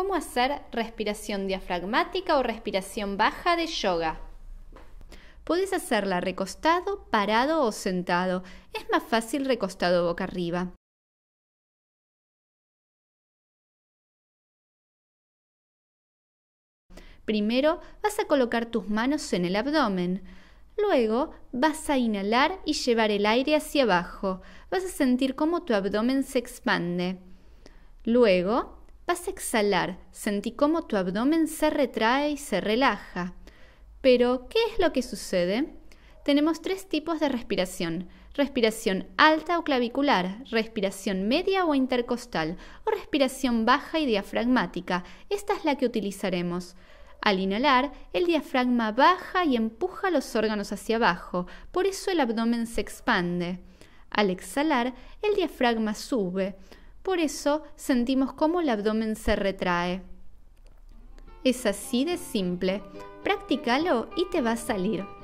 ¿Cómo hacer respiración diafragmática o respiración baja de yoga? Puedes hacerla recostado, parado o sentado. Es más fácil recostado boca arriba. Primero vas a colocar tus manos en el abdomen. Luego vas a inhalar y llevar el aire hacia abajo. Vas a sentir cómo tu abdomen se expande. Luego Vas a exhalar, sentí cómo tu abdomen se retrae y se relaja. Pero, ¿qué es lo que sucede? Tenemos tres tipos de respiración. Respiración alta o clavicular, respiración media o intercostal, o respiración baja y diafragmática. Esta es la que utilizaremos. Al inhalar, el diafragma baja y empuja los órganos hacia abajo, por eso el abdomen se expande. Al exhalar, el diafragma sube. Por eso sentimos cómo el abdomen se retrae. Es así de simple. Practícalo y te va a salir.